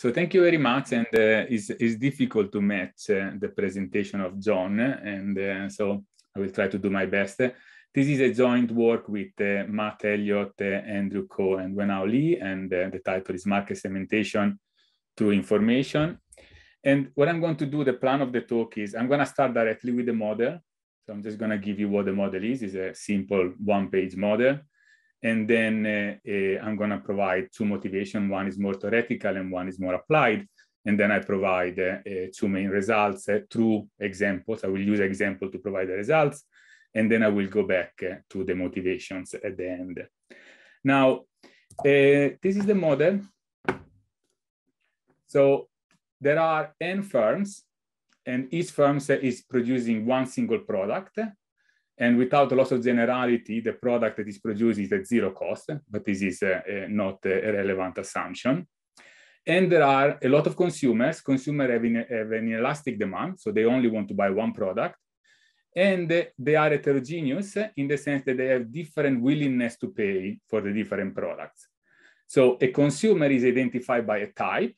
So thank you very much. And uh, it's, it's difficult to match uh, the presentation of John. And uh, so I will try to do my best. This is a joint work with uh, Matt Elliott, uh, Andrew Coe, and Wenao Lee. And uh, the title is Market Segmentation Through Information. And what I'm going to do, the plan of the talk is I'm going to start directly with the model. So I'm just going to give you what the model is. It's a simple one-page model. And then uh, uh, I'm going to provide two motivations. One is more theoretical and one is more applied. And then I provide uh, two main results through examples. I will use example to provide the results. And then I will go back to the motivations at the end. Now, this is the model. So there are N firms and each firm is producing one single product and without a of generality, the product that is produced is at zero cost, but this is uh, uh, not a relevant assumption. And there are a lot of consumers. Consumers have, have, an elastic demand, so they only want to buy one product. And they are heterogeneous in the sense that they have different willingness to pay for the different products. So a consumer is identified by a type,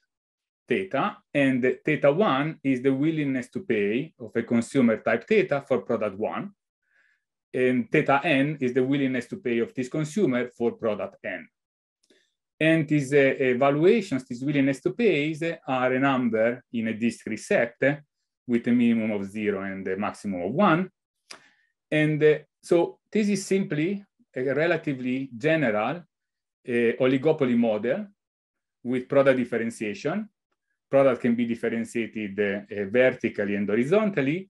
theta, and theta one is the willingness to pay of a consumer type theta for product one. And theta n is the willingness to pay of this consumer for product n. And these uh, valuations, this willingness to pay, uh, are a number in a discrete set with a minimum of zero and a maximum of one. And uh, so this is simply a relatively general uh, oligopoly model with product differentiation. Product can be differentiated uh, vertically and horizontally.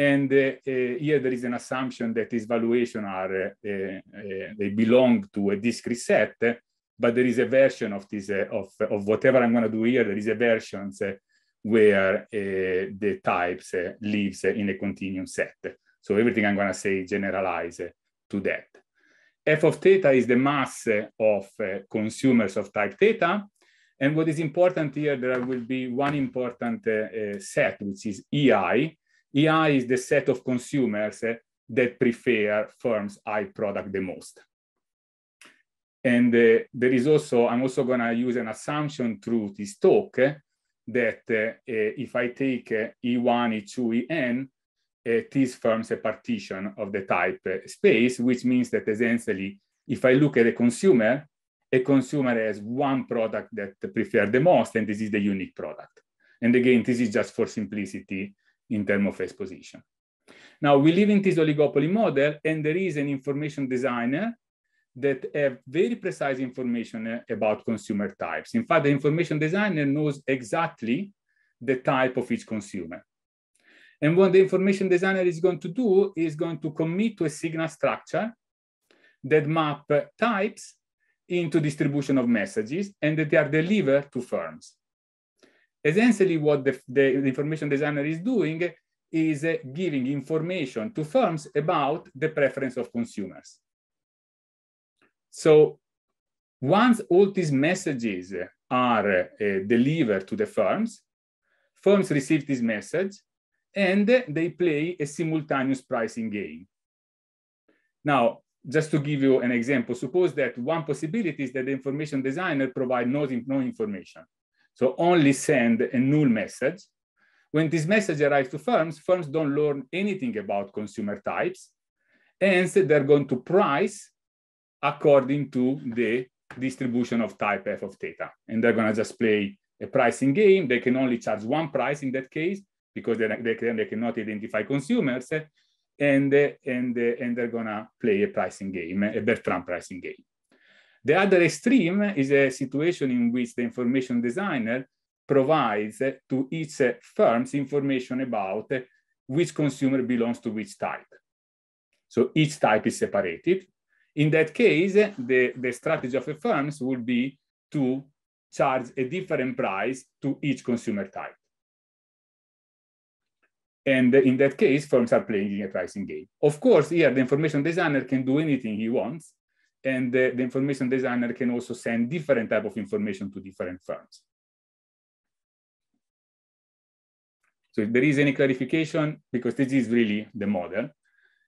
And uh, uh, here there is an assumption that these valuation are, uh, they belong to a discrete set, but there is a version of this, of, of whatever I'm gonna do here, there is a version where the types lives in a continuum set. So everything I'm gonna say generalize to that. F of theta is the mass of consumers of type theta. And what is important here, there will be one important set, which is EI, EI is the set of consumers eh, that prefer firms I product the most. And uh, there is also, I'm also gonna use an assumption through this talk uh, that uh, if I take E1, E2, EN, this forms a partition of the type space, which means that essentially, if I look at a consumer, a consumer has one product that prefer the most, and this is the unique product. And again, this is just for simplicity in terms of exposition. Now we live in this oligopoly model and there is an information designer that have very precise information about consumer types. In fact, the information designer knows exactly the type of each consumer. And what the information designer is going to do is going to commit to a signal structure that map types into distribution of messages and that they are delivered to firms. Essentially, what the, the, information designer is doing is uh, giving information to firms about the preference of consumers. So once all these messages are uh, delivered to the firms, firms receive this message and they play a simultaneous pricing game. Now, just to give you an example, suppose that one possibility is that the information designer provides no, no information. So only send a null message. When this message arrives to firms, firms don't learn anything about consumer types. Hence, they're going to price according to the distribution of type f of theta. And they're going to just play a pricing game. They can only charge one price in that case because they, they, they cannot identify consumers. And, and, and they're going to play a pricing game, a Bertrand pricing game. The other extreme is a situation in which the information designer provides to each firms information about which consumer belongs to which type. So each type is separated. In that case, the, the strategy of the firms would be to charge a different price to each consumer type. And in that case, firms are playing a pricing game. Of course, here the information designer can do anything he wants and the, the information designer can also send different type of information to different firms. So if there is any clarification, because this is really the model.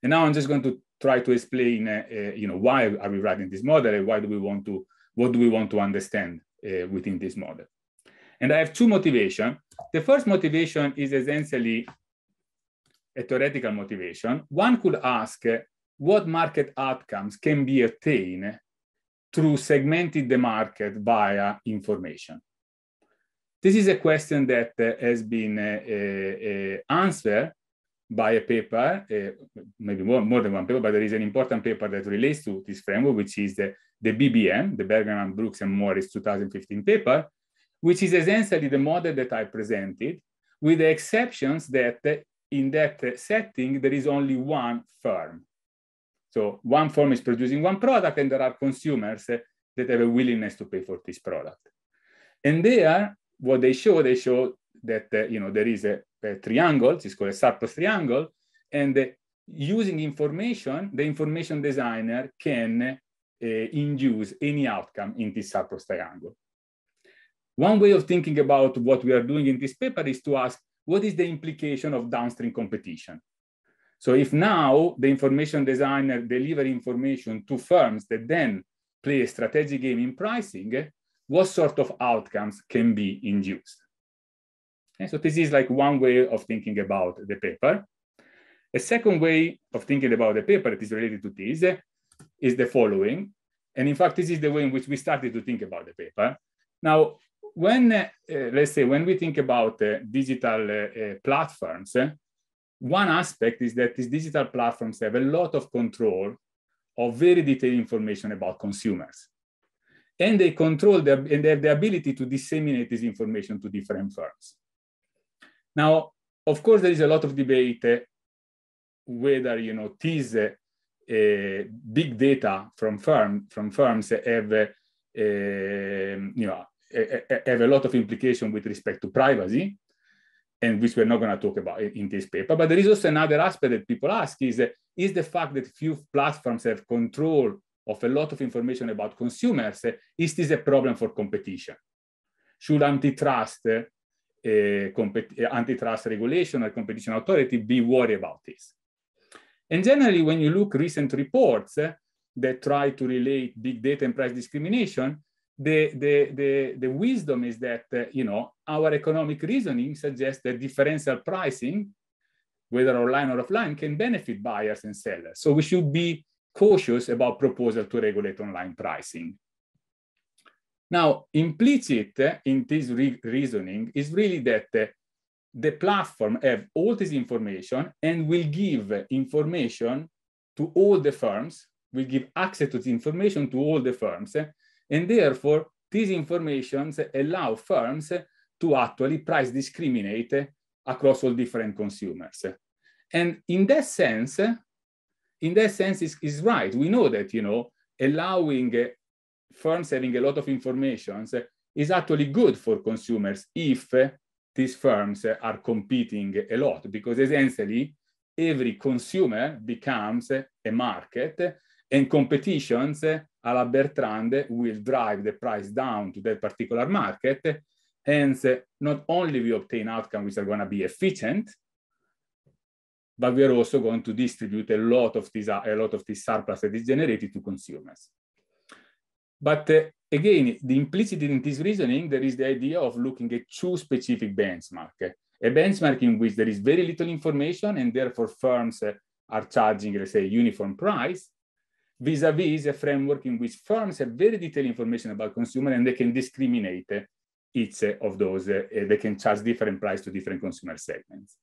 And now I'm just going to try to explain, uh, uh, you know, why are we writing this model and why do we want to, what do we want to understand uh, within this model? And I have two motivation. The first motivation is essentially a theoretical motivation. One could ask uh, what market outcomes can be attained through segmenting the market via information. This is a question that uh, has been uh, uh, uh answered by a paper, uh, maybe more, more, than one paper, but there is an important paper that relates to this framework, which is the, the BBM, the Bergman, Brooks and Morris 2015 paper, which is essentially the model that I presented, with the exceptions that uh, in that setting, there is only one firm so one firm is producing one product and there are consumers that have a willingness to pay for this product. And there, what they show, they show that, uh, you know, there is a, a triangle, it's called a surplus triangle, and uh, using information, the information designer can uh, induce any outcome in this surplus triangle. One way of thinking about what we are doing in this paper is to ask, what is the implication of downstream competition? So if now the information designer deliver information to firms that then play a strategic game in pricing, what sort of outcomes can be induced? so this is like one way of thinking about the paper. A second way of thinking about the paper that is related to this is the following. And in fact, this is the way in which we started to think about the paper. Now, when, uh, let's say, when we think about uh, digital uh, uh platforms, one aspect is that these digital platforms have a lot of control of very detailed information about consumers. And they control the, and they have the ability to disseminate this information to different firms. Now, of course, there is a lot of debate uh, whether you know these uh, uh, big data from firm from firms have uh, um, you know have a lot of implication with respect to privacy and which we're not going to talk about in this paper. But there is also another aspect that people ask is, that is the fact that few platforms have control of a lot of information about consumers, eh, is this a problem for competition? Should antitrust, uh, antitrust regulation or competition authority be worried about this? And generally, when you look recent reports uh, that try to relate big data and price discrimination, the, the, the, the wisdom is that, uh, you know, our economic reasoning suggests that differential pricing, whether online or offline, can benefit buyers and sellers. So we should be cautious about proposal to regulate online pricing. Now, implicit uh, in this re reasoning is really that uh, the platform have all this information and will give information to all the firms, will give access to the information to all the firms, uh, and therefore, these informations allow firms to actually price discriminate across all different consumers. And in that sense, in that sense is, is right. We know that, you know, allowing uh, firms having a lot of information is actually good for consumers if uh, these firms are competing a lot, because essentially every consumer becomes a market and competitions alla Bertrand will drive the price down to that particular market. Hence, not only we obtain outcomes which are going to be efficient, but we are also going to distribute a lot of this, a lot of this surplus that is generated to consumers. But uh, again, the implicit in this reasoning, there is the idea of looking at two specific benchmark, a benchmark in which there is very little information and therefore firms uh, are charging, let's say, uniform price, Vis-a-vis is a framework in which firms have very detailed information about consumer and they can discriminate each of those, eh, they can charge different price to different consumer segments.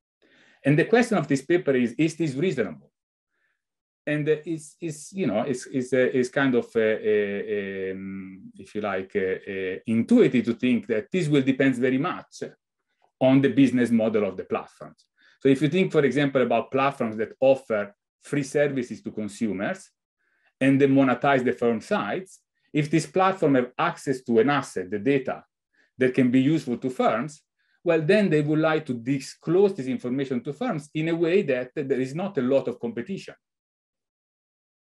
And the question of this paper is, is this reasonable? And eh, it's, it's you know, it's, it's, eh, it's kind of, um, if you like, intuitive to think that this will depend very much on the business model of the platforms. So if you think, for example, about platforms that offer free services to consumers, and then monetize the firm sites, if this platform have access to an asset, the data that can be useful to firms, well, then they would like to disclose this information to firms in a way that there is not a lot of competition.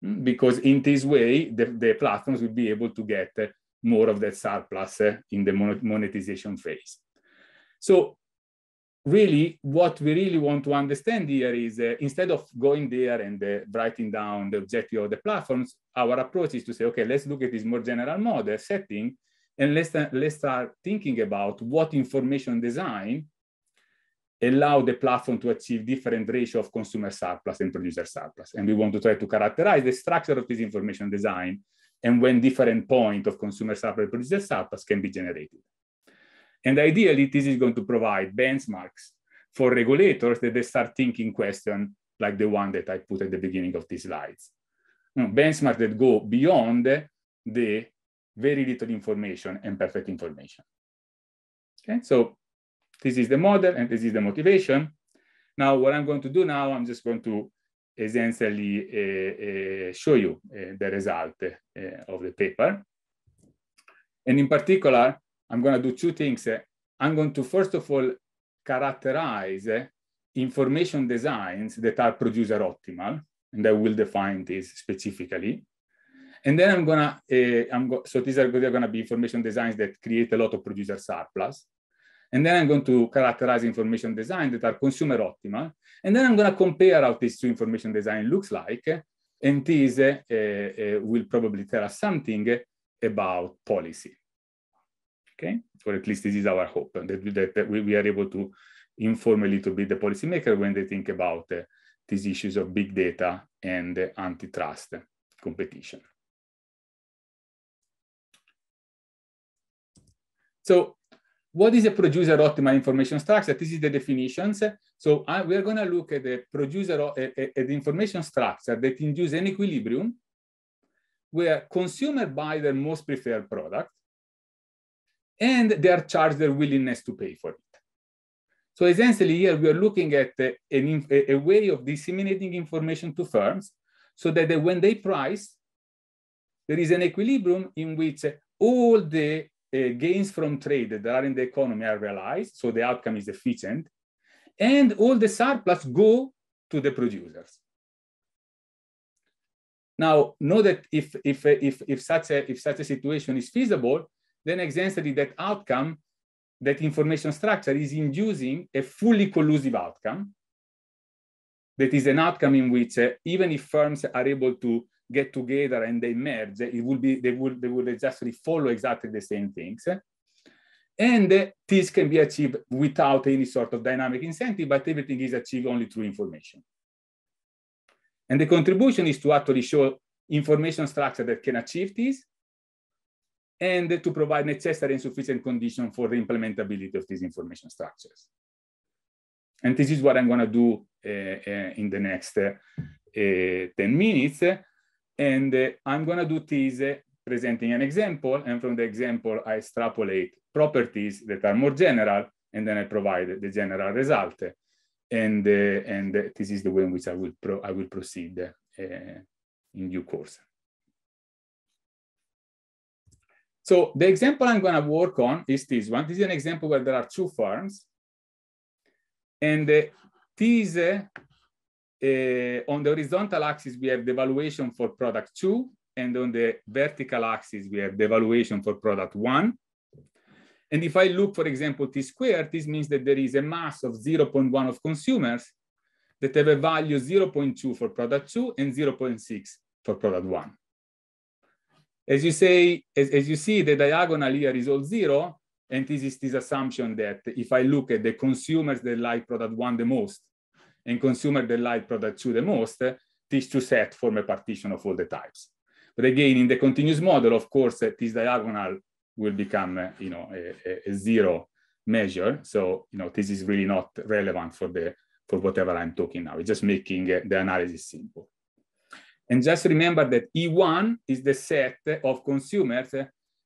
Hmm, because in this way, the, the platforms will be able to get more of that surplus uh, in the monetization phase. So really what we really want to understand here is uh, instead of going there and uh, writing down the objective of the platforms our approach is to say okay let's look at this more general model setting and let's uh, let's start thinking about what information design allow the platform to achieve different ratio of consumer surplus and producer surplus and we want to try to characterize the structure of this information design and when different point of consumer surplus and producer surplus can be generated and ideally, this is going to provide benchmarks for regulators that they start thinking question like the one that I put at the beginning of these slides. You know, benchmarks that go beyond the very little information and perfect information. Okay, so this is the model and this is the motivation. Now, what I'm going to do now, I'm just going to essentially uh, uh, show you uh, the result uh, of the paper. And in particular, I'm going to do two things. I'm going to, first of all, characterize information designs that are producer optimal, and I will define this specifically. And then I'm gonna, uh, I'm go so these are gonna be information designs that create a lot of producer surplus. And then I'm going to characterize information design that are consumer optimal. And then I'm gonna compare how these two information design looks like. And these uh, uh, eh, will probably tell us something about policy. Okay, or at least this is our hope that, that, that we, we, are able to inform a little bit the policymaker when they think about uh, these issues of big data and uh, antitrust competition. So what is a producer optimal information structure? This is the definitions. So we're going to look at the producer at, at the information structure that induces an equilibrium where consumer buy their most preferred product and they are charged their willingness to pay for it. So essentially here we are looking at a, a, a way of disseminating information to firms so that they, when they price, there is an equilibrium in which all the uh, gains from trade that are in the economy are realized, so the outcome is efficient, and all the surplus go to the producers. Now, know that if, if, if, if, such, a, if such a situation is feasible, then essentially that outcome, that information structure is inducing a fully collusive outcome. That is an outcome in which uh, even if firms are able to get together and they merge, it will be, they will, they will exactly follow exactly the same things. And uh, this can be achieved without any sort of dynamic incentive, but everything is achieved only through information. And the contribution is to actually show information structure that can achieve this and to provide necessary and sufficient condition for the implementability of these information structures. And this is what I'm gonna do uh, uh, in the next uh, uh 10 minutes. And uh, I'm gonna do this uh, presenting an example. And from the example, I extrapolate properties that are more general, and then I provide the general result. And, and this is the way in which I will, I will proceed in due course. So the example I'm gonna work on is this one. This is an example where there are two farms. And uh, these, uh, uh, on the horizontal axis, we have the valuation for product two. And on the vertical axis, we have the valuation for product one. And if I look, for example, T squared, this means that there is a mass of 0.1 of consumers that have a value 0.2 for product two and 0.6 for product one as you say, as, as you see, the diagonal here is all zero, and this is this assumption that if I look at the consumers that like product one the most and consumer that like product two the most, these two sets form a partition of all the types. But again, in the continuous model, of course, this diagonal will become, uh, you know, a, a zero measure. So, you know, this is really not relevant for the for whatever I'm talking now. It's just making uh, the analysis simple. And just remember that E1 is the set of consumers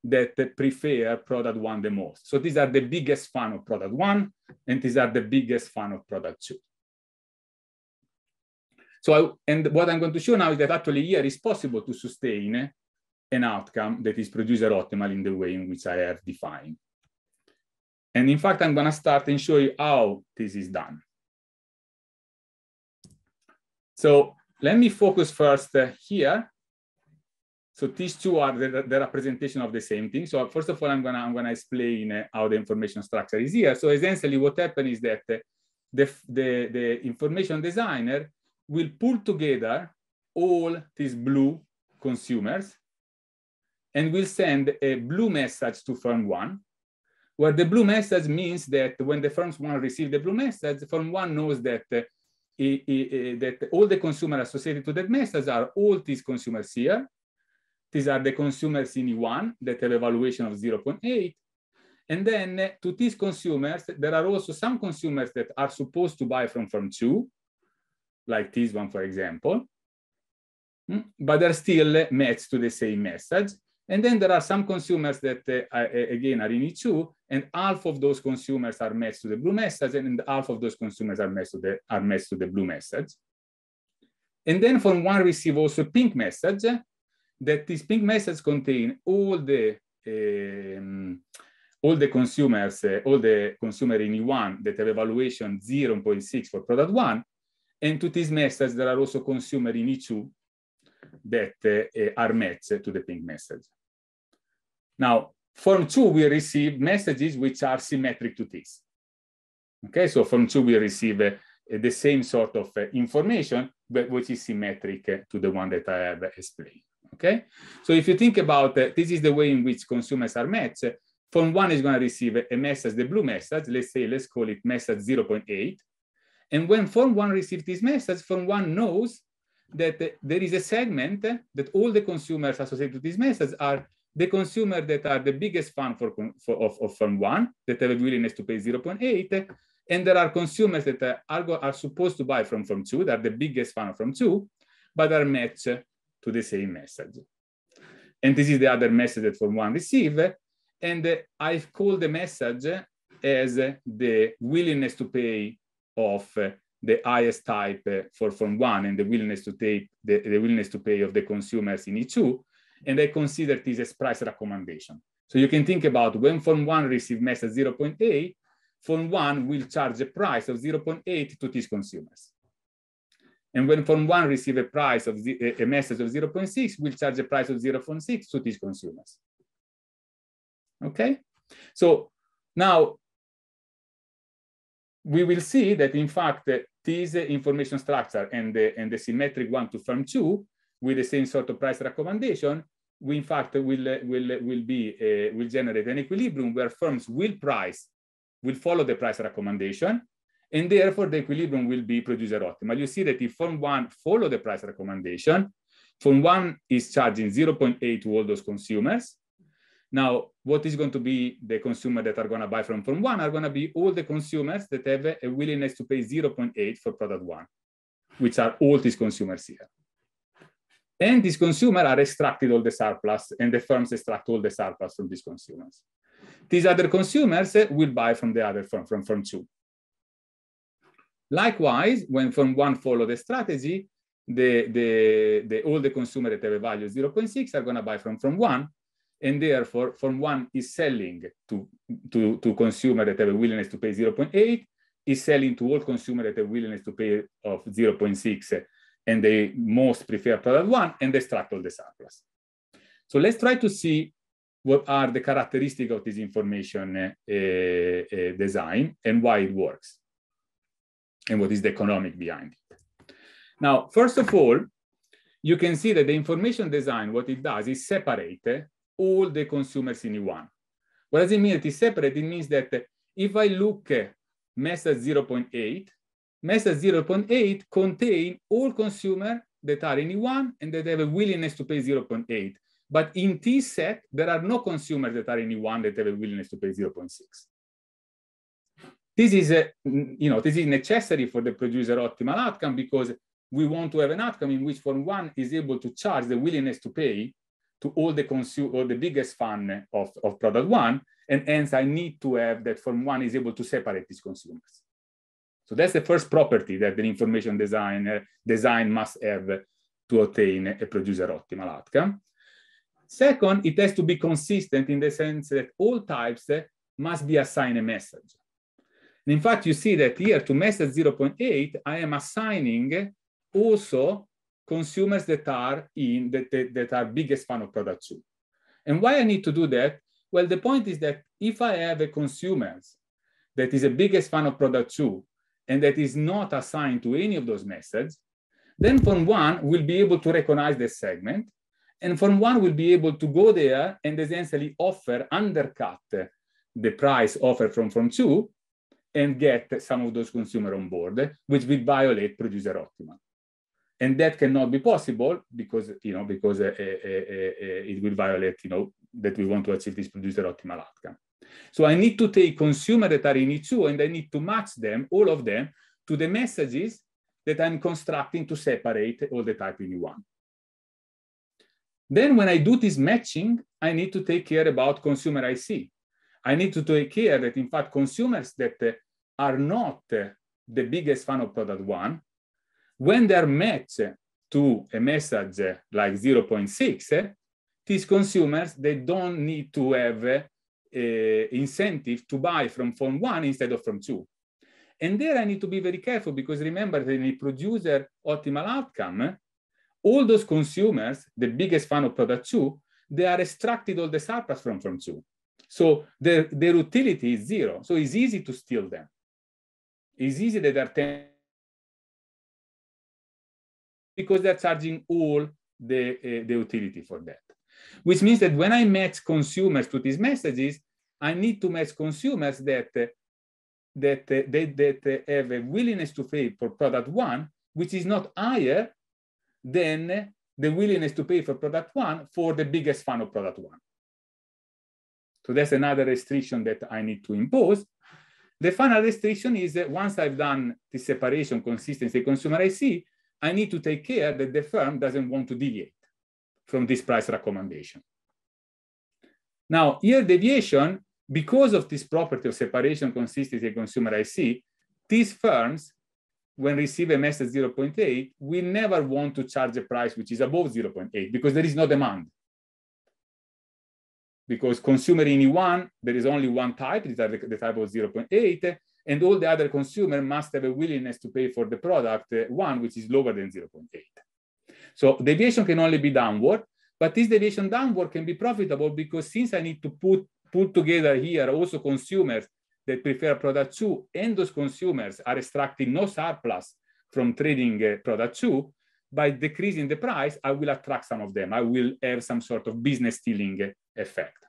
that prefer product one the most. So these are the biggest fan of product one, and these are the biggest fan of product two. So, I, and what I'm going to show now is that actually here is possible to sustain an outcome that is producer optimal in the way in which I have defined. And in fact, I'm gonna start and show you how this is done. So let me focus first uh, here. So these two are the, the, representation of the same thing. So first of all, I'm gonna I'm gonna explain uh, how the information structure is here. So essentially, what happened is that uh, the the, the information designer will pull together all these blue consumers and will send a blue message to firm one, where the blue message means that when the firm one receives the blue message, firm one knows that it, it, that all the consumers associated to that message are all these consumers here. These are the consumers in E1 that have a valuation of 0.8. And then eh, to these consumers, there are also some consumers that are supposed to buy from firm two, like this one, for example, hmm, but they're still eh, matched to the same message. And then there are some consumers that, uh, are, again, are in E2, and half of those consumers are matched to the blue message, and half of those consumers are matched to the, are matched to the blue message. And then from one receive also a pink message, that this pink message contain all the um, all the consumers, uh, all the consumer in E1 that have evaluation 0.6 for product one, and to this message, there are also consumer in E2 that uh, uh, are matched to the pink message. Now, form 2 we receive messages which are symmetric to this. Okay, so form 2 we receive uh, the same sort of uh, information, but which is symmetric uh, to the one that I have explained. Okay, so if you think about uh, this is the way in which consumers are met. Form 1 is going to receive a message, the blue message, let's say, let's call it message 0.8. And when form 1 receives this message, form 1 knows that uh, there is a segment that all the consumers associated to this message are the consumer that are the biggest fan for, for of, of firm one that have a willingness to pay 0.8 and there are consumers that are, are, are supposed to buy from firm two that are the biggest fan of firm two but are matched to the same message and this is the other message that firm one receive and i've called the message as the willingness to pay of the highest type for firm one and the willingness to take the, the willingness to pay of the consumers in E2 and I consider this as price recommendation. So you can think about when form one receive message 0.8, form one will charge a price of 0.8 to these consumers. And when form one receive a price of a message of 0.6, will charge a price of 0.6 to these consumers. Okay, so now we will see that in fact, uh, this uh, information structure and the, and the symmetric one to form two with the same sort of price recommendation, we in fact will, will, will, be, uh, will generate an equilibrium where firms will price, will follow the price recommendation, and therefore the equilibrium will be producer optimal. You see that if firm one follow the price recommendation, firm one is charging 0.8 to all those consumers. Now, what is going to be the consumer that are going to buy from firm one are going to be all the consumers that have a willingness to pay 0.8 for product one, which are all these consumers here. And these consumers are extracted all the surplus and the firms extract all the surplus from these consumers. These other consumers eh, will buy from the other firm, from firm two. Likewise, when firm one follow the strategy, the, the, the, all the consumers that have a value of 0.6 are gonna buy from firm one, and therefore firm one is selling to, to, to consumer that have a willingness to pay 0.8, is selling to all consumer that have willingness to pay of 0.6 eh, and they most prefer product one and they straddle the surplus. So let's try to see what are the characteristics of this information uh, uh, uh, design and why it works and what is the economic behind it. Now, first of all, you can see that the information design, what it does is separate all the consumers in one. What does it mean that it's separate? It means that if I look uh, message 0.8, Message 0.8 contain all consumers that are in E1 and that have a willingness to pay 0.8. But in T set, there are no consumers that are in E1 that have a willingness to pay 0.6. This is, a, you know, this is necessary for the producer optimal outcome because we want to have an outcome in which form one is able to charge the willingness to pay to all the consumer or the biggest fan of, of product one. And hence I need to have that form one is able to separate these consumers. So that's the first property that the information designer design must have to obtain a producer optimal outcome. Second, it has to be consistent in the sense that all types must be assigned a message. And in fact, you see that here to message 0.8, I am assigning also consumers that are in that, that, that are biggest fan of product two. And why I need to do that? Well, the point is that if I have a consumers that is a biggest fan of product two and that is not assigned to any of those methods, then from one, will be able to recognize this segment. And from one, will be able to go there and essentially offer, undercut the price offered from, from two and get some of those consumer on board, which will violate producer optimal. And that cannot be possible because, you know, because uh, uh, uh, uh, it will violate, you know, that we want to achieve this producer optimal outcome. So I need to take consumer that are in E2 and I need to match them, all of them, to the messages that I'm constructing to separate all the type in E1. Then when I do this matching, I need to take care about consumer IC. I need to take care that in fact, consumers that uh, are not uh, the biggest fan of product one, when they're matched to a message uh, like 0.6, these consumers, they don't need to have Eh, incentive to buy from phone one instead of from two. And there I need to be very careful because remember that in a producer optimal outcome, all those consumers, the biggest fan of product two, they are extracted all the surplus from from two. So their, their utility is zero. So it's easy to steal them. It's easy that they're 10 because they're charging all the, uh, the utility for that which means that when I match consumers to these messages, I need to match consumers that uh, that uh, that that uh, have a willingness to pay for product one, which is not higher than the willingness to pay for product one for the biggest fan of product one. So that's another restriction that I need to impose. The final restriction is that once I've done the separation, consistency, consumer I see, I need to take care that the firm doesn't want to deviate from this price recommendation. Now, here deviation, because of this property of separation, consistency, and consumer IC, these firms, when receive a message 0.8, we never want to charge a price which is above 0.8 because there is no demand. Because consumer in E1, there is only one type, the type of 0.8, and all the other consumer must have a willingness to pay for the product uh, one, which is lower than 0.8. So deviation can only be downward, but this deviation downward can be profitable because since I need to put, put together here also consumers that prefer product two and those consumers are extracting no surplus from trading uh, product two, by decreasing the price, I will attract some of them. I will have some sort of business stealing uh, effect.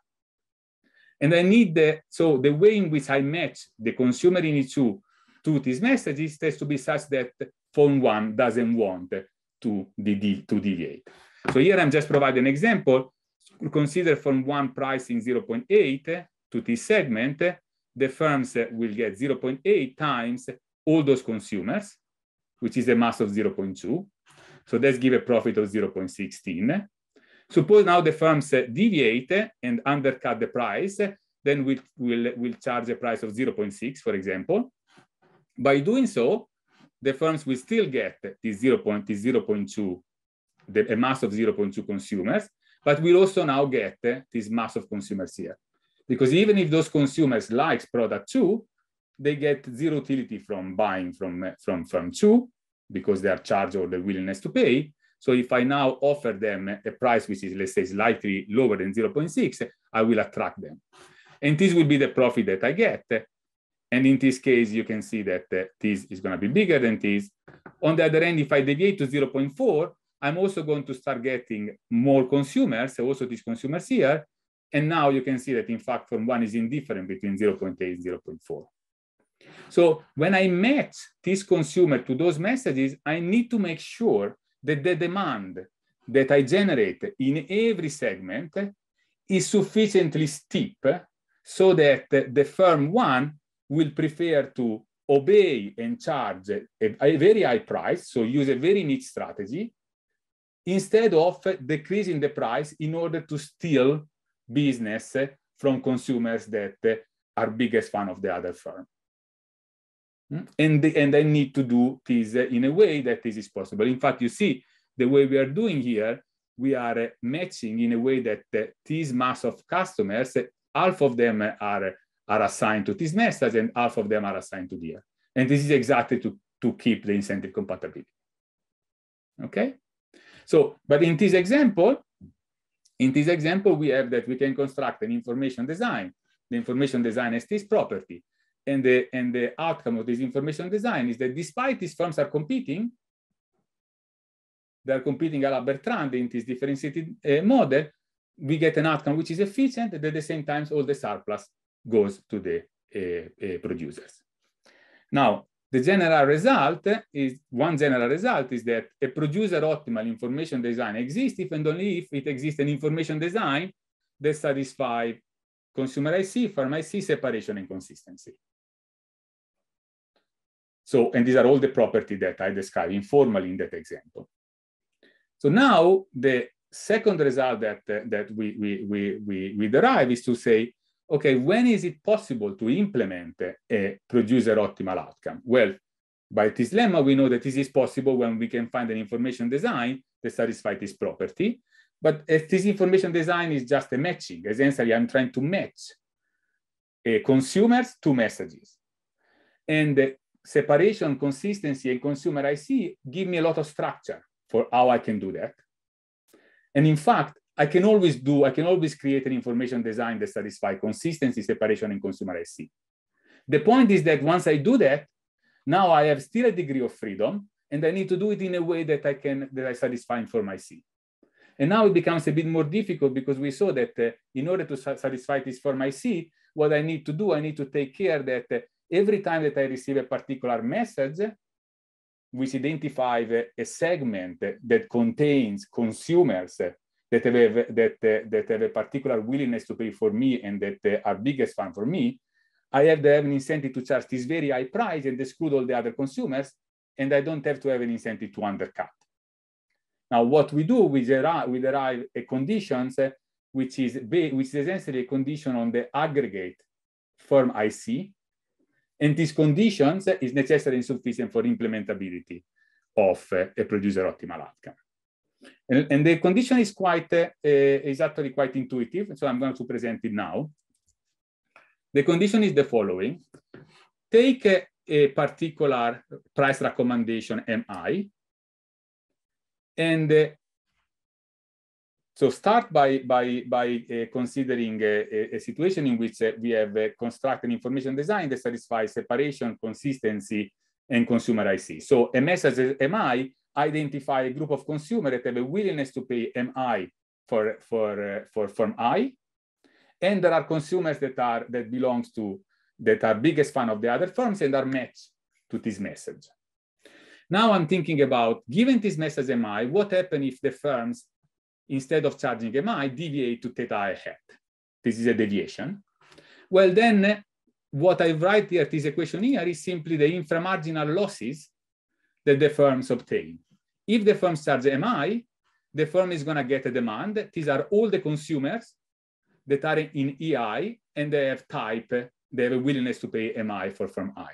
And I need the, so the way in which I match the consumer in E2 to these messages has to be such that phone one doesn't want to, to deviate. So here I'm just providing an example. Consider from one price in 0.8 to this segment, the firms will get 0.8 times all those consumers, which is a mass of 0.2. So that's give a profit of 0.16. Suppose now the firms deviate and undercut the price, then we'll, we'll, we'll charge a price of 0.6, for example. By doing so, the firms will still get this 0 0.2, the, a mass of 0.2 consumers, but we'll also now get uh, this mass of consumers here. Because even if those consumers likes product two, they get zero utility from buying from, uh, from firm two because they are charged or the willingness to pay. So if I now offer them a price which is, let's say, slightly lower than 0.6, I will attract them. And this will be the profit that I get and in this case, you can see that uh, this is going to be bigger than this. On the other end, if I deviate to 0.4, I'm also going to start getting more consumers, also these consumers here. And now you can see that in fact, form one is indifferent between 0.8 and 0.4. So when I match this consumer to those messages, I need to make sure that the demand that I generate in every segment is sufficiently steep so that the firm one will prefer to obey and charge a, a, very high price, so use a very niche strategy, instead of decreasing the price in order to steal business from consumers that are biggest fan of the other firm. Hmm? And, the, and they need to do this in a way that this is possible. In fact, you see, the way we are doing here, we are matching in a way that these mass of customers, half of them are are assigned to these methods and half of them are assigned to DL. And this is exactly to, to keep the incentive compatibility. Okay? So, but in this example, in this example, we have that we can construct an information design. The information design has this property. And the, and the outcome of this information design is that despite these firms are competing, they are competing a la Bertrand in this differentiated uh, model, we get an outcome which is efficient and at the same time all the surplus goes to the eh, eh, producers. Now, the general result is one general result is that a producer optimal information design exists if and only if it exists an information design that satisfies consumer IC, farm IC, separation and consistency. So, and these are all the property that I described informally in that example. So now the second result that, uh, that we, we, we, we, we derive is to say okay, when is it possible to implement a producer optimal outcome? Well, by this lemma, we know that this is possible when we can find an information design that satisfies this property. But if this information design is just a matching, essentially, I'm trying to match a uh, consumers to messages. And the separation, consistency, and consumer IC give me a lot of structure for how I can do that. And in fact, I can always do, I can always create an information design that satisfies consistency, separation, and consumer IC. The point is that once I do that, now I have still a degree of freedom, and I need to do it in a way that I can that I satisfy for my C. And now it becomes a bit more difficult because we saw that uh, in order to satisfy this for my C, what I need to do, I need to take care that uh, every time that I receive a particular message, which identifies a, uh, a segment that contains consumers uh, that have that that have a particular willingness to pay for me and that are biggest fan for me, I have to have an incentive to charge this very high price and exclude all the other consumers, and I don't have to have an incentive to undercut. Now, what we do, we derive, we derive a conditions uh, which is which is essentially a condition on the aggregate firm IC, and these conditions uh, is necessary and sufficient for implementability of uh, a producer optimal outcome. And, and the condition is quite, uh, is actually quite intuitive. So I'm going to present it now. The condition is the following. Take a, a particular price recommendation, MI, and uh, so start by, by, by uh, considering a, a, situation in which uh, we have uh, constructed information design that satisfies separation, consistency, and consumer IC. So a message MI identify a group of consumers that have a willingness to pay MI for, for, uh, for firm I. And there are consumers that are that belongs to that are biggest fan of the other firms and are matched to this message. Now I'm thinking about given this message MI, what happens if the firms, instead of charging MI, deviate to theta I hat? This is a deviation. Well, then what I write here, this equation here, is simply the inframarginal losses that the firms obtain. If the firm starts MI, the firm is going to get a demand. These are all the consumers that are in EI and they have type, they have a willingness to pay MI for firm I.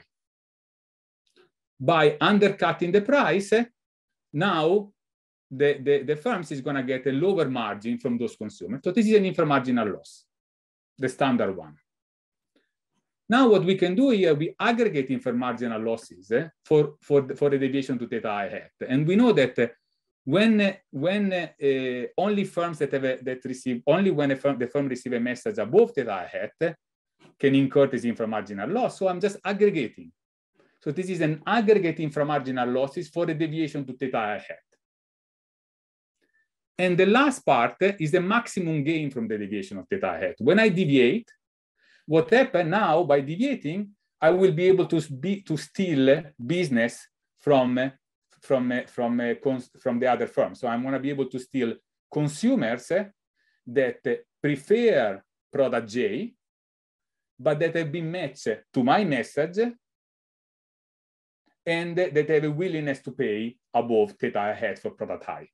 By undercutting the price, now the, the, the firms is going to get a lower margin from those consumers. So this is an inframarginal loss, the standard one. Now what we can do here, we aggregate infra marginal losses eh, for, for, the, for the deviation to theta i hat. And we know that uh, when, when uh, only firms that, have a, that receive, only when a firm, the firm receive a message above theta i hat eh, can incur this infra marginal loss. So I'm just aggregating. So this is an aggregate infra marginal losses for the deviation to theta i hat. And the last part is the maximum gain from the deviation of theta I hat. When I deviate, what happened now by deviating, I will be able to, be, to steal business from, from, from, from the other firm. So I'm going to be able to steal consumers that prefer product J, but that have been matched to my message and that have a willingness to pay above theta had for product high.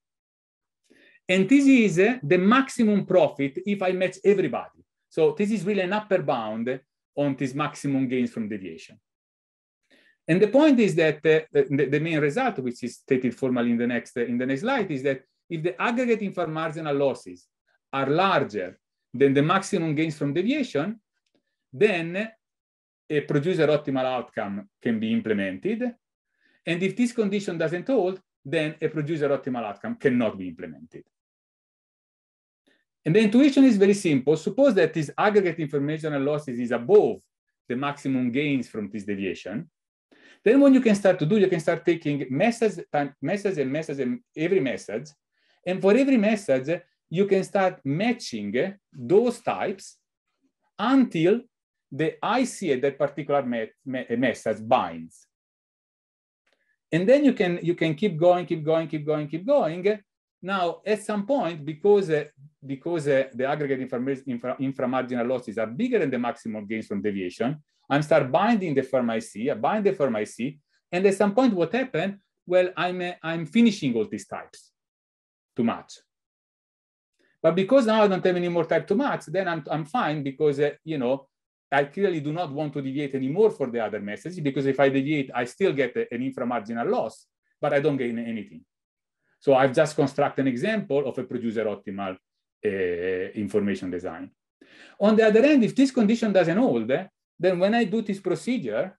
And this is the maximum profit if I match everybody. So this is really an upper bound on this maximum gains from deviation. And the point is that uh, the, the, main result, which is stated formally in the next uh, in the next slide, is that if the aggregate marginal losses are larger than the maximum gains from deviation, then a producer optimal outcome can be implemented. And if this condition doesn't hold, then a producer optimal outcome cannot be implemented. And the intuition is very simple. Suppose that this aggregate informational losses is above the maximum gains from this deviation. Then what you can start to do, you can start taking message, message, and message, and every message. And for every message, you can start matching those types until the IC at that particular message binds. And then you can, you can keep going, keep going, keep going, keep going now, at some point, because uh, because uh, the aggregate infra marginal losses are bigger than the maximum gains from deviation, I'm start binding the firm IC, I bind the firm IC, and at some point, what happened? Well, I'm uh, I'm finishing all these types too much. But because now I don't have any more type to much, then I'm I'm fine because uh, you know I clearly do not want to deviate anymore for the other message because if I deviate, I still get uh, an inframarginal loss, but I don't gain anything. So I've just constructed an example of a producer optimal uh, information design. On the other end, if this condition doesn't hold, then when I do this procedure,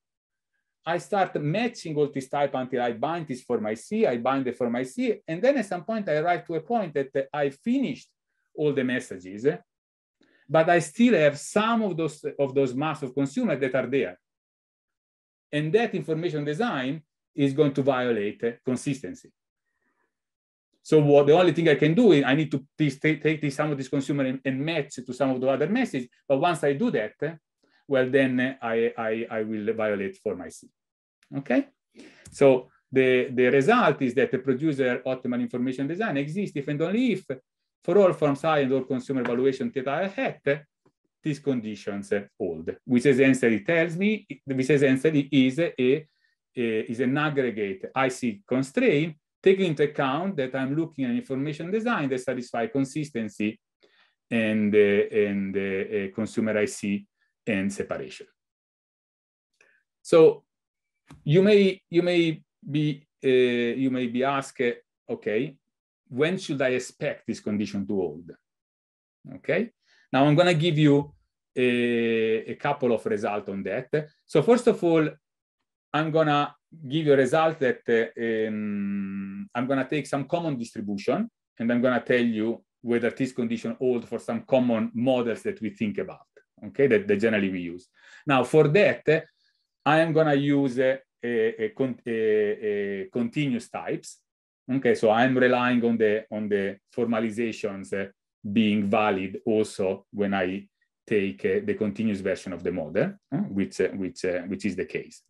I start matching all these type until I bind this for my C, I bind it for my C, and then at some point I arrive to a point that I finished all the messages, but I still have some of those of those mass of consumers that are there. And that information design is going to violate consistency. So what the only thing I can do is eh, I need to take, this, some of this consumer and, and match to some of the other message. But once I do that, eh, well, then eh, I, I, I will violate for my C. Okay? So the, the result is that the producer optimal information design exists if and only if for all firm size and all consumer valuation theta hat, these conditions hold, which essentially tells me, which essentially is a, a is an aggregate IC constraint taking into account that I'm looking at information design that satisfy consistency and, uh, and uh, uh consumer IC and separation. So you may, you may be, uh, you may be asked, okay, when should I expect this condition to hold? Okay, now I'm gonna give you a, a couple of results on that. So first of all, I'm gonna give you a result that uh, um, I'm going to take some common distribution and I'm going to tell you whether this condition hold for some common models that we think about, okay, that, that generally we use. Now, for that, I am going to use uh, a, a, a, a, continuous types. Okay, so I'm relying on the, on the formalizations uh, being valid also when I take uh, the continuous version of the model, uh, which, which, which is the case.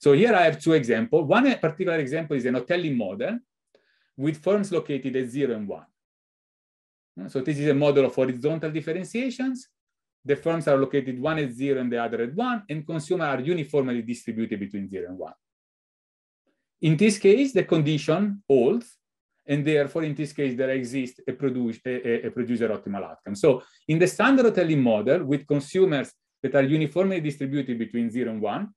So here I have two examples. One particular example is an Otelli model with firms located at zero and one. So this is a model of horizontal differentiations. The firms are located one at zero and the other at one, and consumers are uniformly distributed between zero and one. In this case, the condition holds, and therefore, in this case, there exists a, produce, a, a producer optimal outcome. So in the standard Otelli model with consumers that are uniformly distributed between zero and one,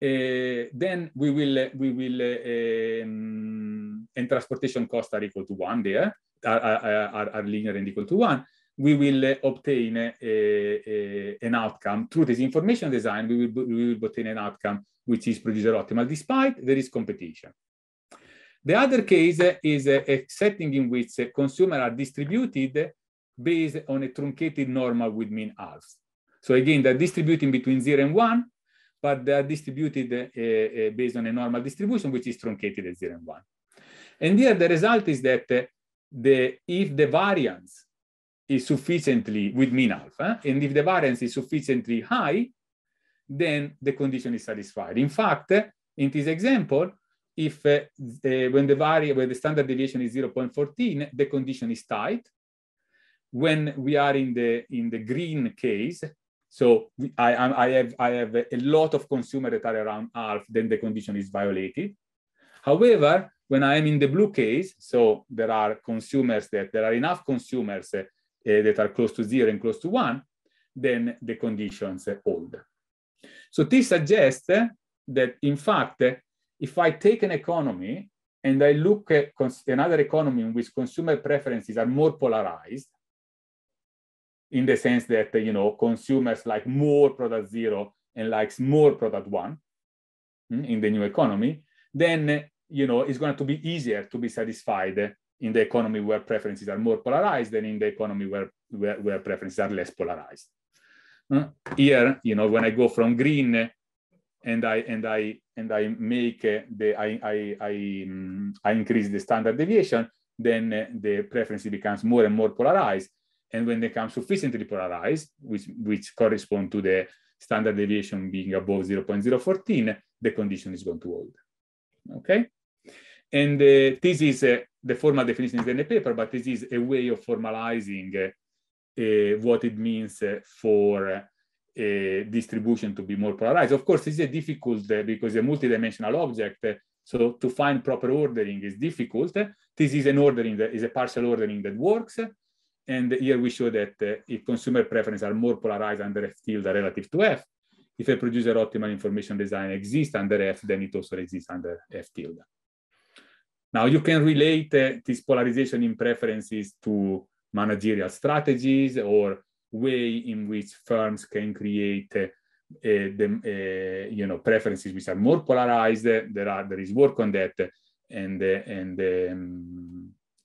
Eh, then we will eh, we will um, and transportation costs are equal to one there are, are, are linear and equal to one we will uh, obtain a, a, an outcome through this information design. We will, we will obtain an outcome which is producer optimal despite there is competition. The other case is a, a, setting in which consumers are distributed based on a truncated normal with mean halves. So again, they're distributing between zero and one, but they are distributed eh, eh, based on a normal distribution, which is truncated at 0 and 1. And here the result is that eh, the, if the variance is sufficiently with mean alpha, and if the variance is sufficiently high, then the condition is satisfied. In fact, in this example, if uh, the, when the when the standard deviation is 0.14, the condition is tight. When we are in the in the green case, so I, I, have, I have a lot of consumers that are around half, then the condition is violated. However, when I am in the blue case, so there are consumers that there are enough consumers uh, that are close to zero and close to one, then the conditions hold. So this suggests that in fact, if I take an economy and I look at another economy in which consumer preferences are more polarized, in the sense that you know consumers like more product zero and likes more product one hmm, in the new economy, then you know it's going to be easier to be satisfied in the economy where preferences are more polarized than in the economy where, where, where preferences are less polarized. Hmm, here, you know, when I go from green and I and I and I make uh, the I I I, mm, I increase the standard deviation, then uh, the preference becomes more and more polarized. And when they come sufficiently polarized, which, which correspond to the standard deviation being above 0.014, the condition is going to hold. Okay? And uh, this is uh, the formal definition is in the paper, but this is a way of formalizing uh, uh what it means uh, for uh, a distribution to be more polarized. Of course, it's a difficult because a multidimensional object, so to find proper ordering is difficult. This is an ordering that is a partial ordering that works. And here we show that uh, if consumer preferences are more polarized under F tilde relative to F, if a producer optimal information design exists under F, then it also exists under F tilde. Now you can relate uh, this polarization in preferences to managerial strategies or way in which firms can create uh, uh, the, uh, you know preferences which are more polarized. There are there is work on that, and uh, and um,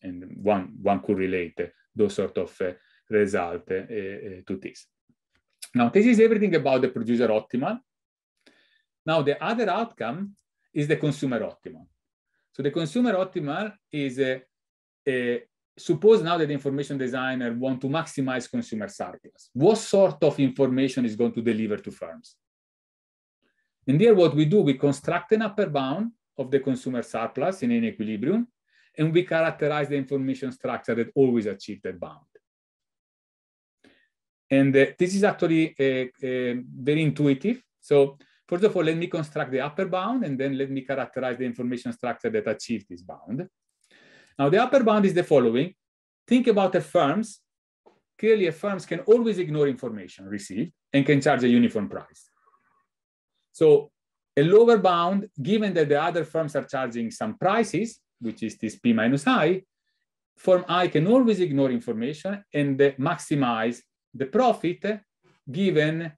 and one, one could relate those sort of uh, result uh, to this. Now, this is everything about the producer optimal. Now, the other outcome is the consumer optimal. So the consumer optimal is a, a suppose now that the information designer want to maximize consumer surplus. What sort of information is going to deliver to firms? And here what we do, we construct an upper bound of the consumer surplus in an equilibrium and we characterize the information structure that always achieve that bound. And uh, this is actually uh, um, very intuitive. So first of all, let me construct the upper bound and then let me characterize the information structure that achieves this bound. Now the upper bound is the following. Think about affirms. Clearly affirms can always ignore information received and can charge a uniform price. So a lower bound, given that the other firms are charging some prices, which is this p minus i, form i can always ignore information and maximize the profit given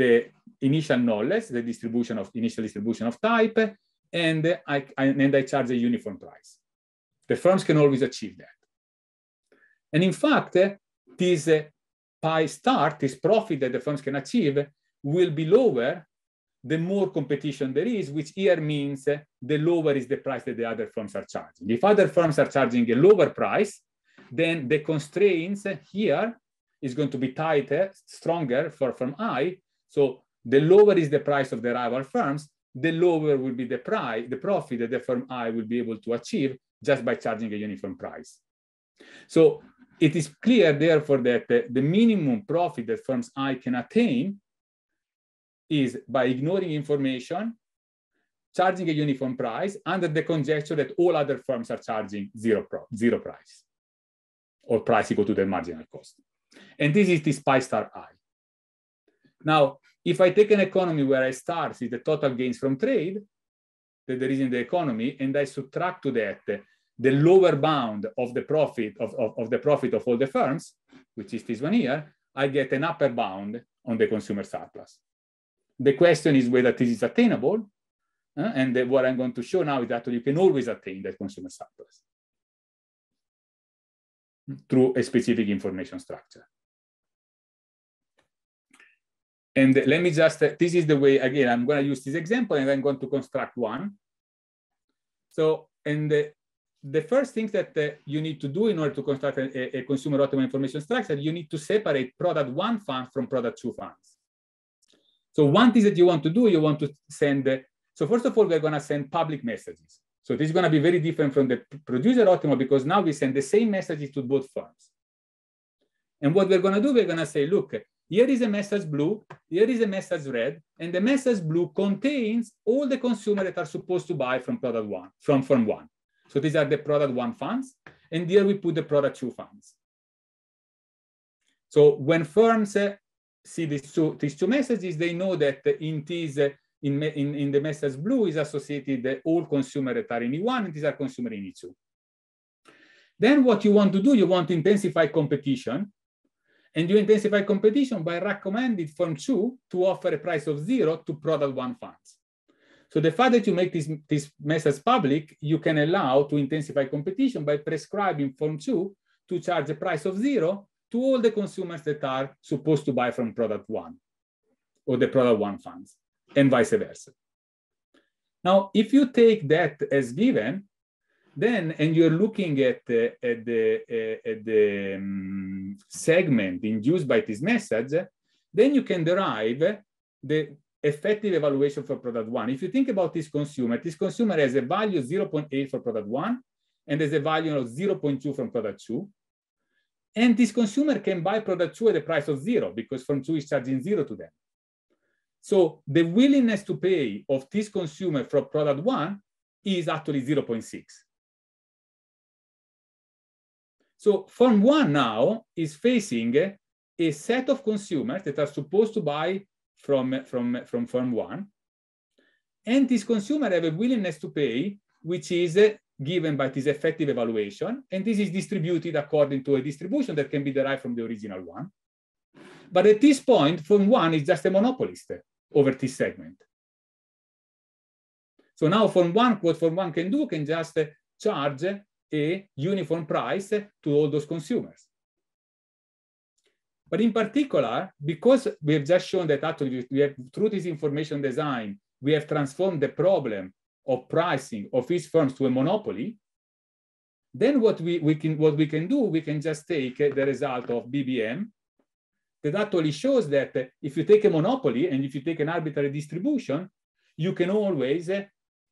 the initial knowledge, the distribution of initial distribution of type, and I, and I charge a uniform price. The firms can always achieve that. And in fact, this uh, pi start, this profit that the firms can achieve will be lower the more competition there is, which here means the lower is the price that the other firms are charging. If other firms are charging a lower price, then the constraints here is going to be tighter, stronger for firm I. So the lower is the price of the rival firms, the lower will be the price, the profit that the firm I will be able to achieve just by charging a uniform price. So it is clear, therefore, that the, the minimum profit that firms I can attain is by ignoring information, charging a uniform price under the conjecture that all other firms are charging zero price or price equal to the marginal cost. And this is this pi star i. Now, if I take an economy where I start is the total gains from trade that there is in the economy, and I subtract to that the lower bound of the profit of, of, of the profit of all the firms, which is this one here, I get an upper bound on the consumer surplus. The question is whether this is attainable. Uh, and what I'm going to show now is that you can always attain that consumer surplus through a specific information structure. And let me just, uh, this is the way, again, I'm going to use this example and I'm going to construct one. So, and the, the first thing that uh, you need to do in order to construct a, a consumer optimal information structure, you need to separate product one fund from product two funds. So one thing that you want to do, you want to send, so first of all, we're gonna send public messages. So this is gonna be very different from the producer optimal because now we send the same messages to both firms. And what we're gonna do, we're gonna say, look, here is a message blue, here is a message red, and the message blue contains all the consumers that are supposed to buy from product one, from firm one. So these are the product one funds, and here we put the product two funds. So when firms uh, see these two, these two messages, they know that in these in, in, in, the message blue is associated all consumer that are in E1 and these are consumer in E2. Then what you want to do, you want to intensify competition. And you intensify competition by recommending form two to offer a price of zero to product one funds. So the fact that you make this, this message public, you can allow to intensify competition by prescribing form two to charge a price of zero to all the consumers that are supposed to buy from product one or the product one funds and vice versa. Now, if you take that as given, then and you're looking at the, uh, at the, uh, at the um, segment induced by this message, then you can derive the effective evaluation for product one. If you think about this consumer, this consumer has a value 0.8 for product one and there's a value of 0.2 from product two. And this consumer can buy product two at the price of zero because firm two is charging zero to them. So the willingness to pay of this consumer from product one is actually 0.6. So firm one now is facing a set of consumers that are supposed to buy from, from, from firm one. And this consumer have a willingness to pay, which is given by this effective evaluation. And this is distributed according to a distribution that can be derived from the original one. But at this point, from one is just a monopolist over this segment. So now from one, what from one can do can just charge a uniform price to all those consumers. But in particular, because we have just shown that actually we have, through this information design, we have transformed the problem of pricing of his firms to a monopoly, then what we, we can what we can do, we can just take the result of BBM that actually shows that if you take a monopoly and if you take an arbitrary distribution, you can always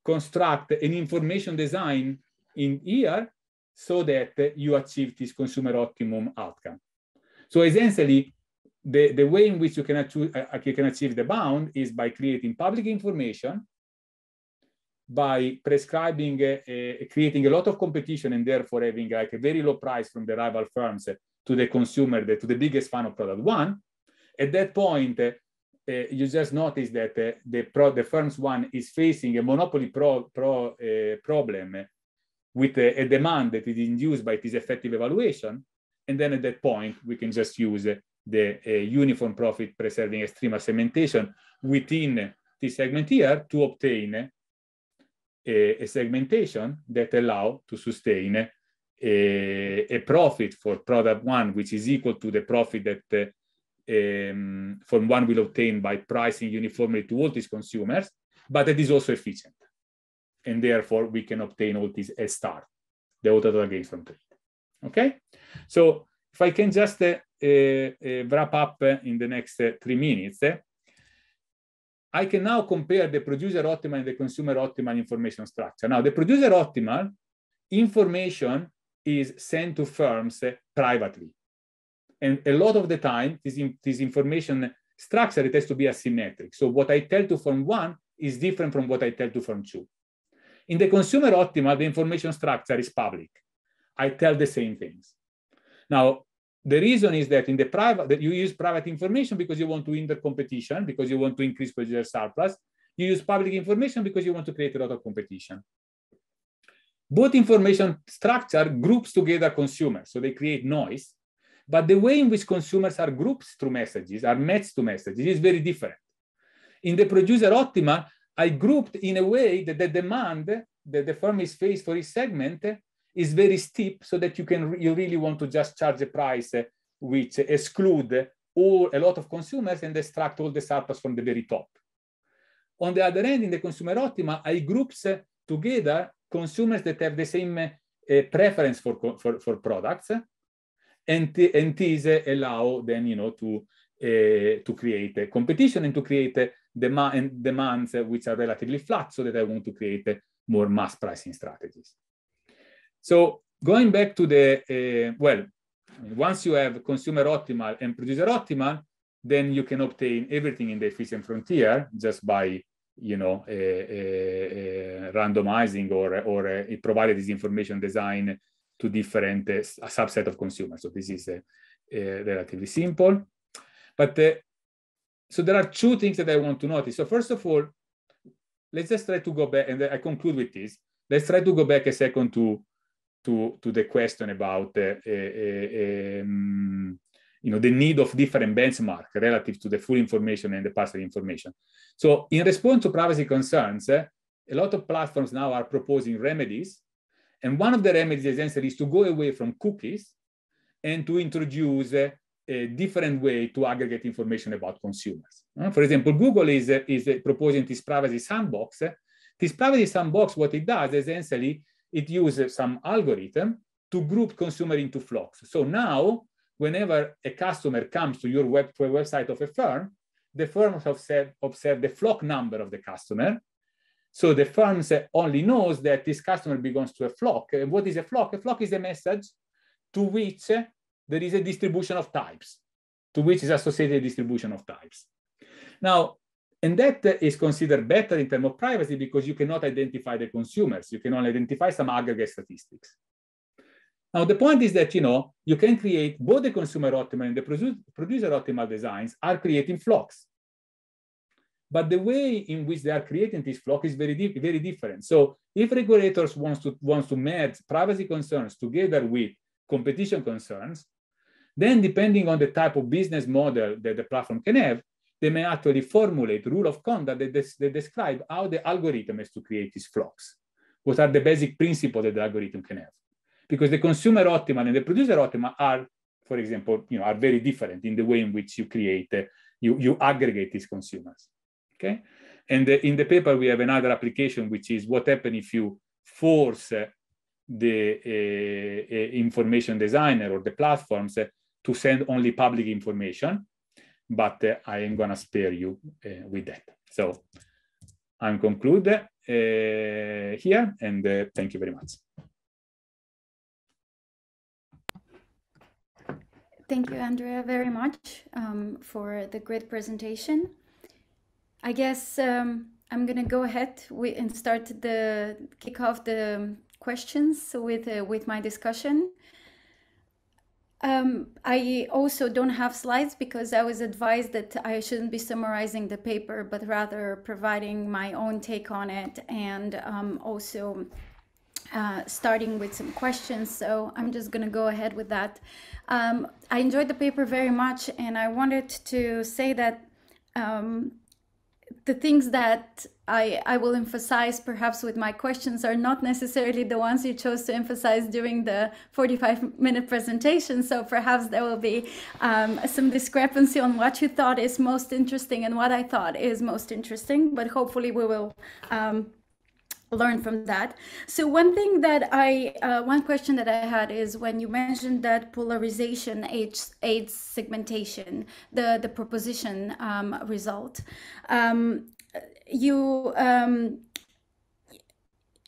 construct an information design in here so that you achieve this consumer optimum outcome. So essentially, the, the way in which you can, achieve, uh, you can achieve the bound is by creating public information by prescribing, uh, creating a lot of competition and therefore having like a very low price from the rival firms to the consumer, the, to the biggest fan of product one. At that point, uh, you just notice that uh, the, pro, the firms one is facing a monopoly pro, pro, uh, problem with a, a, demand that is induced by this effective evaluation. And then at that point, we can just use the uh, uniform profit preserving extreme segmentation within this segment here to obtain a, a segmentation that allow to sustain a, a, profit for product one, which is equal to the profit that uh, um, from one will obtain by pricing uniformly to all these consumers, but it is also efficient. And therefore, we can obtain all these S star, the total gains from trade. Okay? So if I can just uh, uh, wrap up in the next three minutes, I can now compare the producer optimal and the consumer optimal information structure. Now, the producer optimal information is sent to firms privately. And a lot of the time, this, in, this information structure, it has to be asymmetric. So what I tell to firm one is different from what I tell to firm two. In the consumer optimal, the information structure is public. I tell the same things. Now, the reason is that in the private, that you use private information because you want to hinder competition, because you want to increase producer surplus. You use public information because you want to create a lot of competition. Both information structure groups together consumers, so they create noise. But the way in which consumers are grouped through messages, are matched to messages, is very different. In the producer optima, I grouped in a way that the demand that the firm is faced for each segment is very steep so that you can you really want to just charge a price eh, which exclude all a lot of consumers and extract all the surplus from the very top. On the other hand, in the consumer optima, I groups eh, together consumers that have the same uh, preference for, for, for products and, and these allow then, you know, to, uh, to create a competition and to create a demand, demands which are relatively flat so that I want to create more mass pricing strategies. So going back to the, uh, well, once you have consumer optimal and producer optimal, then you can obtain everything in the efficient frontier just by, you know, uh, uh, uh randomizing or, or uh, provided this information design to different a uh, subset of consumers. So this is relatively simple. But so there are two things that I want to notice. So first of all, let's just try to go back and I conclude with this. Let's try to go back a second to to, to the question about um, you know, the need of different benchmarks relative to the full information and the partial information. So in response to privacy concerns, a lot of platforms now are proposing remedies. And one of the remedies essentially is to go away from cookies and to introduce a, a different way to aggregate information about consumers. For example, Google is, is proposing this privacy sandbox. This privacy sandbox, what it does essentially it uses some algorithm to group consumer into flocks. So now, whenever a customer comes to your web to a website of a firm, the firm observe, observe the flock number of the customer. So the firm only knows that this customer belongs to a flock. And what is a flock? A flock is a message to which there is a distribution of types, to which is associated a distribution of types. Now, and that is considered better in terms of privacy because you cannot identify the consumers. You can only identify some aggregate statistics. Now, the point is that, you know, you can create both the consumer optimal and the producer optimal designs are creating flocks. But the way in which they are creating this flock is very, very different. So if regulators wants to, wants to merge privacy concerns together with competition concerns, then depending on the type of business model that the platform can have, they may actually formulate rule of conduct that, des that describe how the algorithm has to create these flocks. What are the basic principles that the algorithm can have? Because the consumer optimal and the producer optimal are, for example, you know, are very different in the way in which you create, uh, you, you aggregate these consumers, okay? And the, uh, in the paper, we have another application, which is what happens if you force uh, the uh, uh information designer or the platforms uh, to send only public information but uh, I am going to spare you uh, with that. So I'm conclude uh, here, and thank you very much. Thank you, Andrea, very much um, for the great presentation. I guess um, I'm going to go ahead and start the kick off the questions with uh, with my discussion. Um, I also don't have slides because I was advised that I shouldn't be summarizing the paper, but rather providing my own take on it and um, also uh, starting with some questions. So I'm just going to go ahead with that. Um, I enjoyed the paper very much, and I wanted to say that um, the things that I, I will emphasize perhaps with my questions are not necessarily the ones you chose to emphasize during the 45 minute presentation. So perhaps there will be um, some discrepancy on what you thought is most interesting and what I thought is most interesting, but hopefully we will um, learn from that. So one thing that I, uh, one question that I had is when you mentioned that polarization aids, aids segmentation, the, the proposition um, result. Um, you um,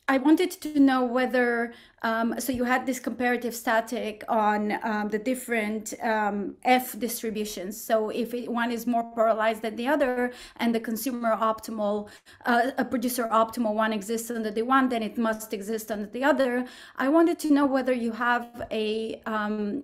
I wanted to know whether, um, so you had this comparative static on um, the different um, F distributions. So if it, one is more polarized than the other and the consumer optimal, uh, a producer optimal one exists under the one, then it must exist under the other. I wanted to know whether you have a, um,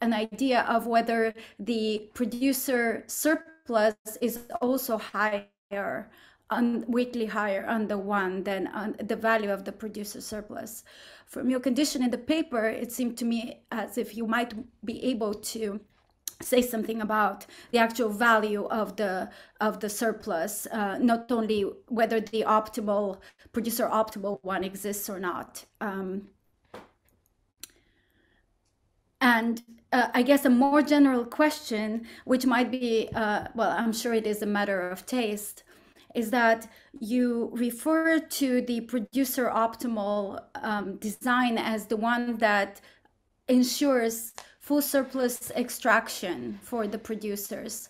an idea of whether the producer surplus is also higher on weekly higher on the one than on the value of the producer surplus. From your condition in the paper, it seemed to me as if you might be able to say something about the actual value of the of the surplus, uh, not only whether the optimal producer optimal one exists or not. Um, and uh, I guess a more general question, which might be, uh, well, I'm sure it is a matter of taste, is that you refer to the producer optimal um, design as the one that ensures full surplus extraction for the producers.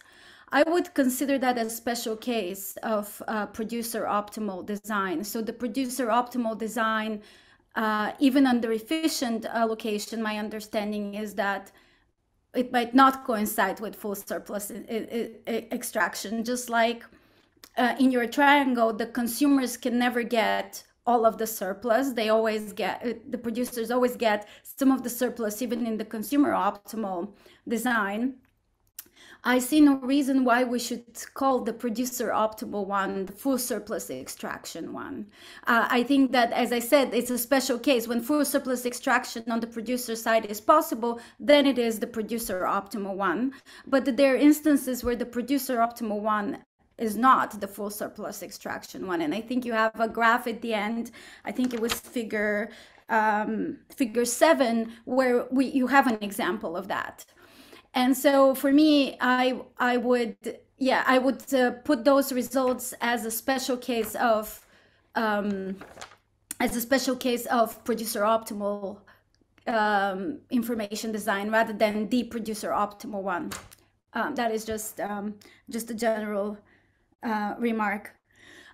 I would consider that a special case of uh, producer optimal design. So the producer optimal design, uh, even under efficient allocation, my understanding is that it might not coincide with full surplus uh, uh, extraction, just like uh, in your triangle, the consumers can never get all of the surplus. They always get, uh, the producers always get some of the surplus, even in the consumer optimal design. I see no reason why we should call the producer optimal one the full surplus extraction one. Uh, I think that, as I said, it's a special case. When full surplus extraction on the producer side is possible, then it is the producer optimal one. But there are instances where the producer optimal one is not the full surplus extraction one. And I think you have a graph at the end. I think it was figure um, figure seven where we you have an example of that. And so for me, I I would yeah I would uh, put those results as a special case of um, as a special case of producer optimal um, information design rather than the producer optimal one. Um, that is just um, just a general uh, remark.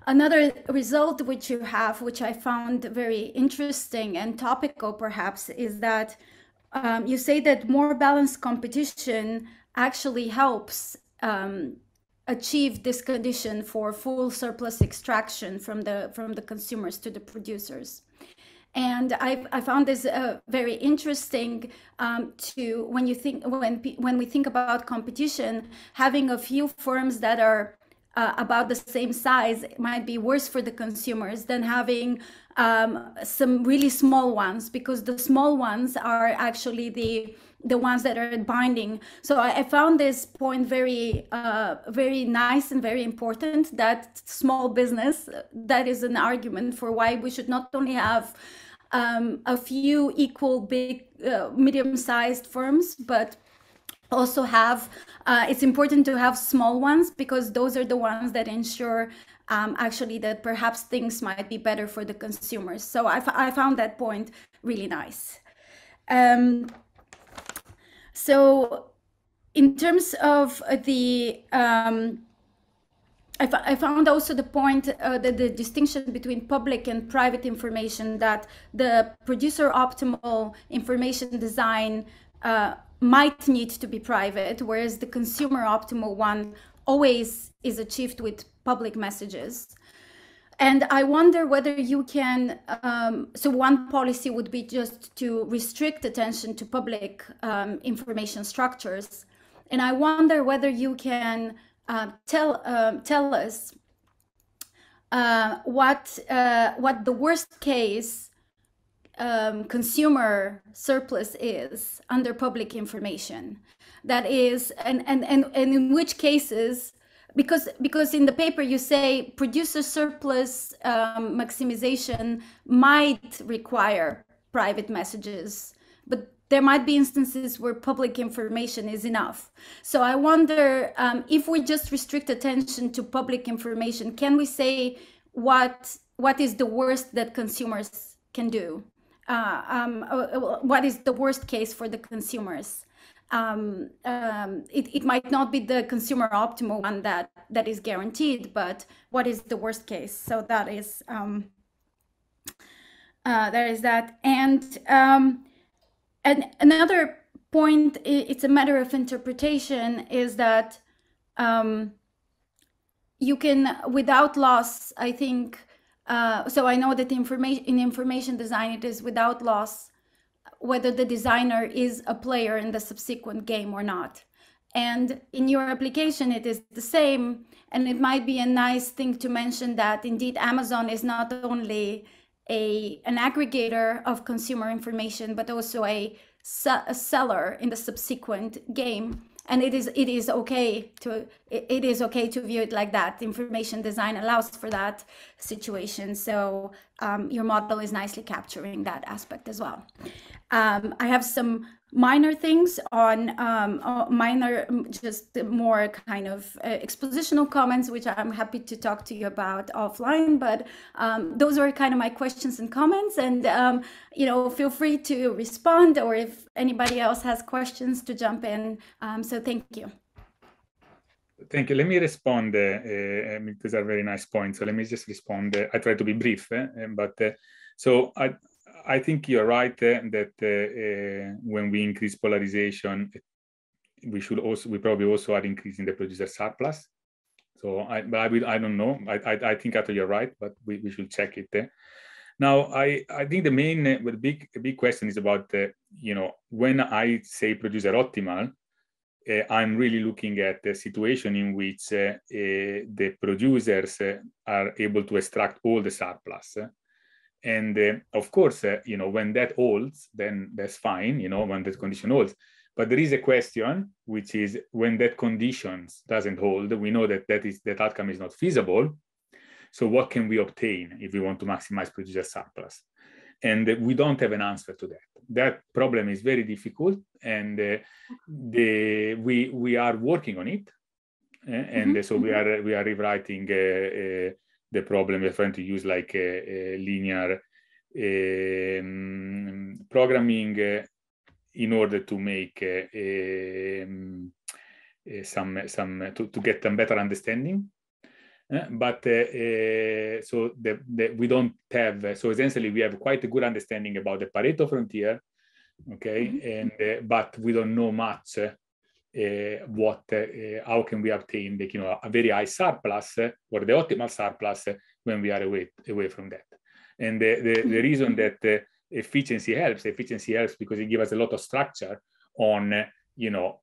Another result which you have, which I found very interesting and topical perhaps, is that um, you say that more balanced competition actually helps um, achieve this condition for full surplus extraction from the from the consumers to the producers and I, I found this uh, very interesting um, to when you think when when we think about competition having a few firms that are uh, about the same size might be worse for the consumers than having um, some really small ones because the small ones are actually the the ones that are binding. So I, found this point very, uh, very nice and very important that small business, that is an argument for why we should not only have um, a few equal big, uh, medium sized firms, but also have uh, it's important to have small ones because those are the ones that ensure um, actually that perhaps things might be better for the consumers so I, I found that point really nice um, so in terms of the um, I, I found also the point uh, that the distinction between public and private information that the producer optimal information design uh, might need to be private, whereas the consumer optimal one always is achieved with public messages. And I wonder whether you can. Um, so, one policy would be just to restrict attention to public um, information structures. And I wonder whether you can uh, tell, uh, tell us uh, what, uh, what the worst case um, consumer surplus is under public information. That is, and, and, and, and in which cases, because because in the paper you say producer surplus um, maximization might require private messages, but there might be instances where public information is enough. So I wonder um, if we just restrict attention to public information, can we say what what is the worst that consumers can do? Uh, um, uh, uh, what is the worst case for the consumers. Um, um, it, it, might not be the consumer optimal one that that is guaranteed, but what is the worst case? So that is um, uh, that. And um, and another point, it's a matter of interpretation, is that um, you can, without loss, I think uh, so I know that information in information design it is without loss whether the designer is a player in the subsequent game or not. And in your application, it is the same. And it might be a nice thing to mention that indeed Amazon is not only a an aggregator of consumer information, but also a, a seller in the subsequent game and it is it is okay to it is okay to view it like that information design allows for that situation so um, your model is nicely capturing that aspect as well um, i have some minor things on um, uh, minor just more kind of uh, expositional comments which i'm happy to talk to you about offline but um, those are kind of my questions and comments and um, you know feel free to respond or if anybody else has questions to jump in um, so thank you Thank you. Let me respond. Uh, uh, these are very nice points. So let me just respond. I try to be brief, eh? but uh, so I, I think you're right eh, that eh, eh, when we increase polarization, we should also we probably also are increasing the producer surplus. So I, but I will, I don't know. I, I, I think actually you're right, but we, we should check it. Now, I, I think the main, uh, the big, big question is about, uh, you know, when I say producer optimal, uh, I'm really looking at the situation in which the producers are able to extract all the surplus and uh, of course uh, you know when that holds then that's fine you know when that condition holds but there is a question which is when that conditions doesn't hold we know that that is that outcome is not feasible so what can we obtain if we want to maximize producer surplus and we don't have an answer to that that problem is very difficult and uh, the we we are working on it uh, and mm-hmm. so we mm-hmm. are we are rewriting uh, uh, the problem we're trying to use like a, uh, a uh, linear um, programming uh, in order to make um, some some to, to get a better understanding but uh, uh, so the, the, we don't have so essentially we have quite a good understanding about the Pareto frontier, okay, mm -hmm. and uh, but we don't know much Eh, what, eh, how can we obtain the, you know, a very high surplus or the optimal surplus when we are away, away from that. And the, the, the mm-hmm. reason that eh, efficiency helps, efficiency helps because it gives us a lot of structure on, you know,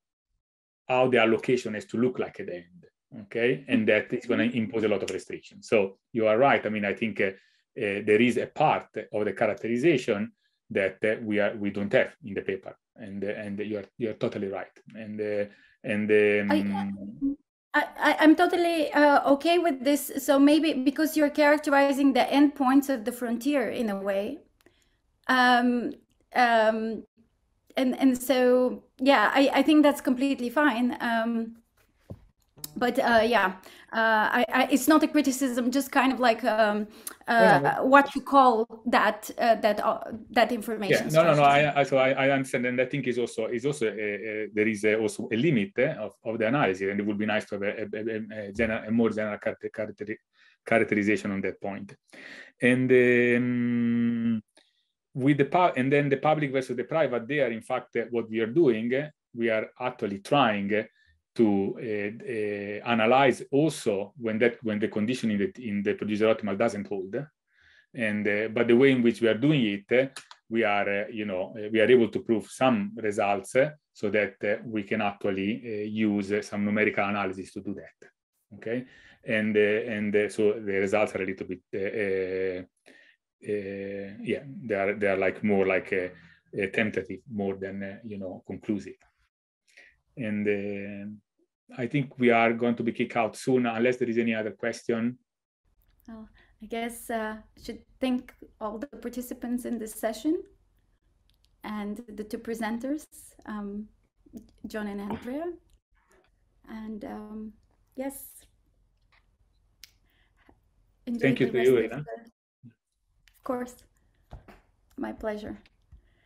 how the allocation has to look like at the end okay and that is going to mm-hmm. impose a lot of restrictions so you are right i mean i think uh, uh, there is a part of the characterization that we are we don't have in the paper and and you're you're totally right and uh, and um, I, I, I'm totally uh, okay with this. So maybe because you're characterizing the endpoints of the frontier in a way, um, um, and and so yeah, I, I think that's completely fine. Um, but uh, yeah, uh, I, I, it's not a criticism, just kind of like um, uh, yeah. what you call that uh, that uh, that information. Yeah. No, no, no. I, I, so I, I understand, and I think is also is also a, uh, a, there is a, also a limit eh, of, of the analysis, and it would be nice to have a, general, more general character, character, characterization on that point. And um, with the pub, and then the public versus the private, they are in fact what we are doing. Eh, we are actually trying eh, to uh, uh, analyze also when that when the condition in the in the producer optimal doesn't hold and uh, but the way in which we are doing it we are you know we are able to prove some results so that we can actually use some numerical analysis to do that okay and and so the results are a little bit yeah they are they are like more like tentative more than you know conclusive and I think we are going to be kicked out soon, unless there is any other question. Oh, I guess uh, I should thank all the participants in this session and the two presenters, um, John and Andrea. And um, yes. Enjoy thank you to you, Elena. Of course. My pleasure.